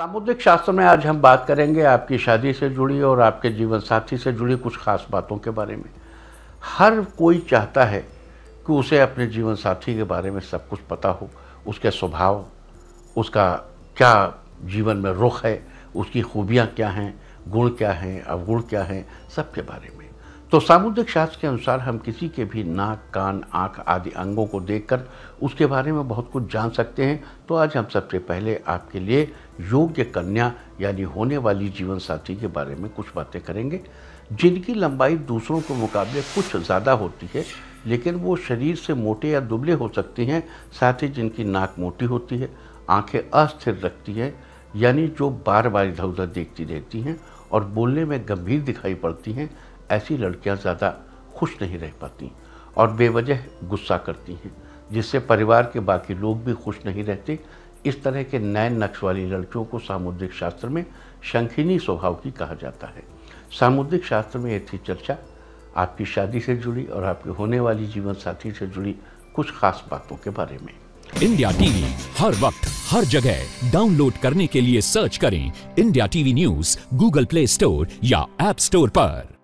सामुद्रिक शास्त्र में आज हम बात करेंगे आपकी शादी से जुड़ी और आपके जीवन साथी से जुड़ी कुछ खास बातों के बारे में हर कोई चाहता है कि उसे अपने जीवन साथी के बारे में सब कुछ पता हो उसके स्वभाव उसका क्या जीवन में रुख है उसकी खूबियाँ क्या हैं गुण क्या हैं अवगुण क्या हैं सब के बारे में तो सामुद्रिक शास्त्र के अनुसार हम किसी के भी नाक कान आंख आदि अंगों को देखकर उसके बारे में बहुत कुछ जान सकते हैं तो आज हम सबसे पहले आपके लिए योग्य कन्या यानी होने वाली जीवन साथी के बारे में कुछ बातें करेंगे जिनकी लंबाई दूसरों के मुकाबले कुछ ज़्यादा होती है लेकिन वो शरीर से मोटे या दुबले हो सकती हैं साथ ही जिनकी नाक मोटी होती है आंखें अस्थिर रखती हैं यानी जो बार बार इधर उधर देखती रहती हैं और बोलने में गंभीर दिखाई पड़ती हैं ऐसी लड़कियां ज़्यादा खुश नहीं रह पाती और बेवजह गुस्सा करती हैं जिससे परिवार के बाकी लोग भी खुश नहीं रहते इस तरह के नए नक्श वाली लड़कियों को सामुद्रिक शास्त्र में शंखिनी स्वभाव की कहा जाता है सामुद्रिक शास्त्र में ये थी चर्चा आपकी शादी से जुड़ी और आपके होने वाली जीवन साथी से जुड़ी कुछ खास बातों के बारे में इंडिया टीवी हर वक्त हर जगह डाउनलोड करने के लिए सर्च करें India TV news Google play store या एप स्टोर पर